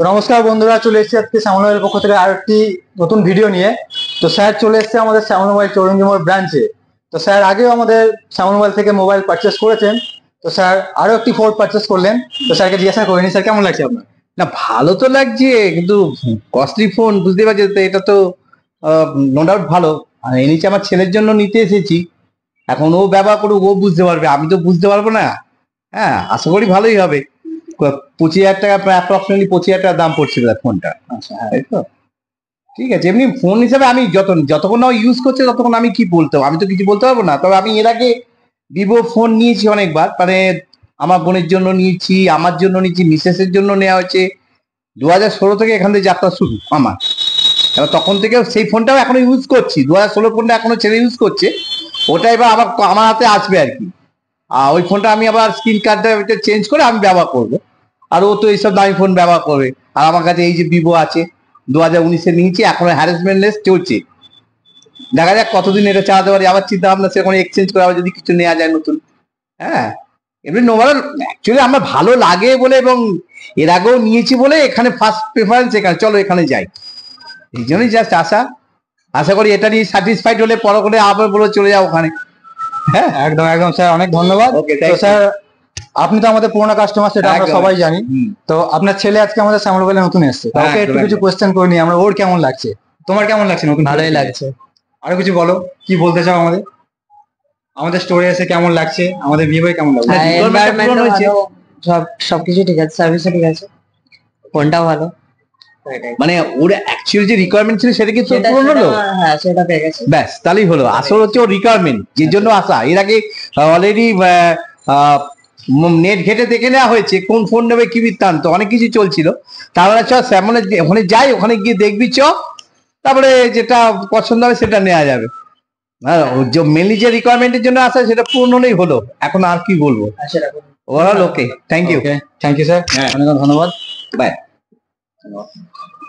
তো নমস্কার বন্ধুরা চলে এসেছি আজকে শ্যামল মোবাইল পক্ষ থেকে আর একটি নতুন ভিডিও নিয়ে তো স্যার চলে এসছে আমাদের শ্যামল মোবাইল চৌরঙ্গিমোড় ব্রাঞ্চে তো স্যার আগেও আমাদের শ্যামল মোবাইল থেকে মোবাইল পারচেস করেছেন তো স্যার আরও একটি ফোর পারচেস করলেন তো স্যারকে জিজ্ঞাসা করিনি স্যার কেমন লাগছে আপনার না ভালো তো লাগছে কিন্তু কস্টলি ফোন বুঝতে পারছি তো এটা তো নো ডাউট ভালো আর নিচে আমার ছেলের জন্য নিতে এসেছি এখন ও ব্যবহার করুক ও বুঝতে পারবে আমি তো বুঝতে পারবো না হ্যাঁ আশা করি ভালোই হবে পঁচিশ হাজার টাকা অ্যাপ্রক্সিমেটলি পঁচিশ হাজার টাকা দাম পড়ছিল ফোনটা আচ্ছা হ্যাঁ। তো ঠিক আছে এমনি ফোন হিসাবে আমি যত যতক্ষণ ইউজ করছে ততক্ষণ আমি কি বলতে আমি তো কিছু বলতে পারবো না তবে আমি এর আগে ভিভো ফোন নিয়েছি অনেকবার মানে আমার বোনের জন্য নিয়েছি আমার জন্য নিয়েছি মিসেসের জন্য নেওয়া হয়েছে দু হাজার ষোলো থেকে এখান থেকে যাত্রা শুরু আমার এবার তখন থেকে সেই ফোনটাও এখনো ইউজ করছি দু হাজার ষোলো ফোনটা এখনো ছেড়ে ইউজ করছে ওটা এবার আমার আমার হাতে আসবে আর কি আর ওই ফোনটা আমি আবার স্ক্রিন কার্ডটা চেঞ্জ করে আমি ব্যবহার করবো আর ও তো এইসব দামি ফোন ব্যবহার করবে আর আমার কাছে এই যে ভিভো আছে দু হাজার উনিশে নিয়েছি এখন হ্যারাসমেন্ট লেস চলছে দেখা যাক কতদিন এটা চালাতে পারি আবার চিন্তা ভাবনা সেরকম এক্সচেঞ্জ করে আবার যদি কিছু নেওয়া যায় নতুন হ্যাঁ এমনি নোভারাল অ্যাকচুয়ালি আমার ভালো লাগে বলে এবং এর আগেও নিয়েছি বলে এখানে ফার্স্ট প্রেফারেন্স এখানে চলো এখানে যাই এই জন্যই জাস্ট আশা আশা করি এটা নিয়ে স্যাটিসফাইড হলে পরে করে আবার বলে চলে যাও ওখানে হ্যাঁ একদম একদম স্যার অনেক ধন্যবাদ স্যার আপনি তো আমাদের পুরোনো কাস্টমার সেটা আমরা সবাই জানি তো আপনার ছেলে আজকে আমাদের বলে নতুন এসছে তাকে একটু কিছু কোয়েশ্চেন করে নিই আমরা ওর কেমন লাগছে তোমার কেমন লাগছে নতুন ভালোই লাগছে আরো কিছু বলো কি বলতে চাও আমাদের আমাদের স্টোরে এসে কেমন লাগছে আমাদের বিয়ে কেমন লাগছে হ্যাঁ, হ্যাঁ, সব সবকিছু ঠিক আছে সার্ভিস ঠিক আছে ফোনটা ভালো মানে ওর অ্যাকচুয়াল যে রিকোয়ারমেন্ট ছিল সেটা কি পূরণ হলো হ্যাঁ সেটা পেয়ে গেছে ব্যাস তাহলেই হলো আসল হচ্ছে ওর রিকোয়ারমেন্ট যে জন্য আসা এর আগে অলরেডি নেট ঘেটে দেখে নেওয়া হয়েছে কোন ফোন নেবে কি বৃত্তান্ত অনেক কিছু চলছিল তারপরে চ সেমন ওখানে যাই ওখানে গিয়ে দেখবি চ তারপরে যেটা পছন্দ হবে সেটা নেওয়া যাবে হ্যাঁ যে মেনলি যে রিকোয়ারমেন্টের জন্য আসে সেটা পূর্ণ হলেই হলো এখন আর কি বলবো overall okay thank you thank you sir অনেক ধন্যবাদ বাই ধন্যবাদ